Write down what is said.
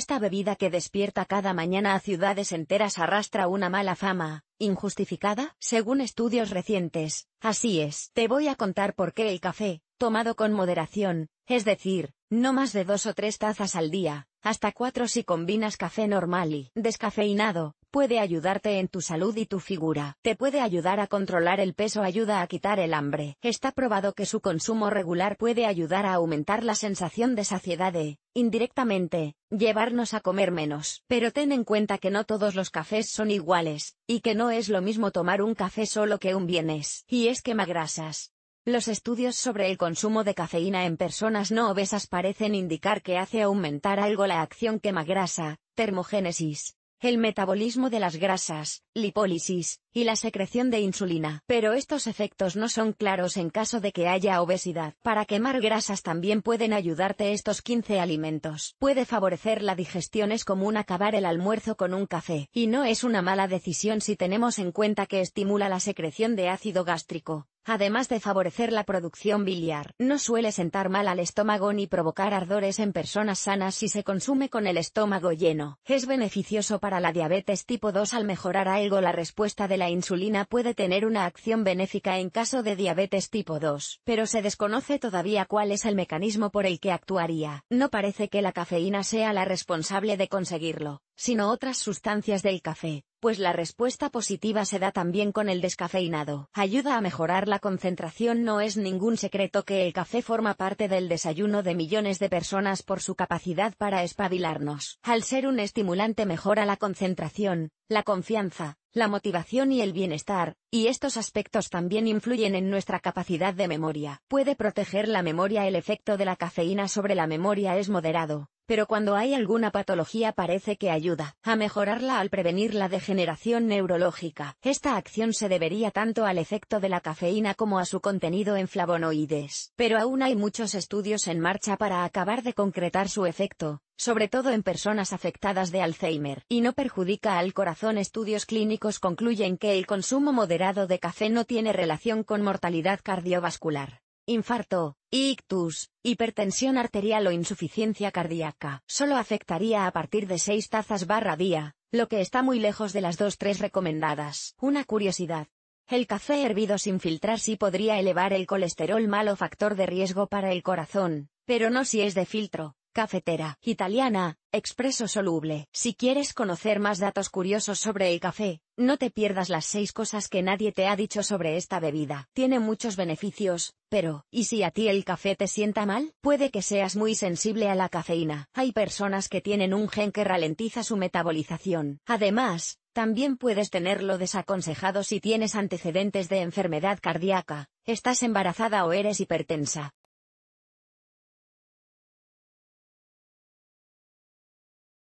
Esta bebida que despierta cada mañana a ciudades enteras arrastra una mala fama, injustificada, según estudios recientes. Así es, te voy a contar por qué el café, tomado con moderación, es decir, no más de dos o tres tazas al día, hasta cuatro si combinas café normal y descafeinado, puede ayudarte en tu salud y tu figura. Te puede ayudar a controlar el peso, ayuda a quitar el hambre. Está probado que su consumo regular puede ayudar a aumentar la sensación de saciedad e, indirectamente, llevarnos a comer menos. Pero ten en cuenta que no todos los cafés son iguales, y que no es lo mismo tomar un café solo que un bienes. Y es quemagrasas. Los estudios sobre el consumo de cafeína en personas no obesas parecen indicar que hace aumentar algo la acción quemagrasa, termogénesis, el metabolismo de las grasas, lipólisis, y la secreción de insulina. Pero estos efectos no son claros en caso de que haya obesidad. Para quemar grasas también pueden ayudarte estos 15 alimentos. Puede favorecer la digestión es común acabar el almuerzo con un café. Y no es una mala decisión si tenemos en cuenta que estimula la secreción de ácido gástrico, además de favorecer la producción biliar. No suele sentar mal al estómago ni provocar ardores en personas sanas si se consume con el estómago lleno. Es beneficioso para la diabetes tipo 2 al mejorar algo la respuesta de la insulina puede tener una acción benéfica en caso de diabetes tipo 2, pero se desconoce todavía cuál es el mecanismo por el que actuaría. No parece que la cafeína sea la responsable de conseguirlo, sino otras sustancias del café pues la respuesta positiva se da también con el descafeinado. Ayuda a mejorar la concentración No es ningún secreto que el café forma parte del desayuno de millones de personas por su capacidad para espabilarnos. Al ser un estimulante mejora la concentración, la confianza, la motivación y el bienestar, y estos aspectos también influyen en nuestra capacidad de memoria. Puede proteger la memoria El efecto de la cafeína sobre la memoria es moderado, pero cuando hay alguna patología parece que ayuda a mejorarla al prevenir la degeneración neurológica. Esta acción se debería tanto al efecto de la cafeína como a su contenido en flavonoides. Pero aún hay muchos estudios en marcha para acabar de concretar su efecto, sobre todo en personas afectadas de Alzheimer, y no perjudica al corazón. Estudios clínicos concluyen que el consumo moderado de café no tiene relación con mortalidad cardiovascular infarto, ictus, hipertensión arterial o insuficiencia cardíaca. Solo afectaría a partir de 6 tazas barra día, lo que está muy lejos de las 2-3 recomendadas. Una curiosidad. El café hervido sin filtrar sí podría elevar el colesterol malo factor de riesgo para el corazón, pero no si es de filtro. Cafetera italiana, expreso soluble. Si quieres conocer más datos curiosos sobre el café, no te pierdas las seis cosas que nadie te ha dicho sobre esta bebida. Tiene muchos beneficios, pero, ¿y si a ti el café te sienta mal? Puede que seas muy sensible a la cafeína. Hay personas que tienen un gen que ralentiza su metabolización. Además, también puedes tenerlo desaconsejado si tienes antecedentes de enfermedad cardíaca, estás embarazada o eres hipertensa.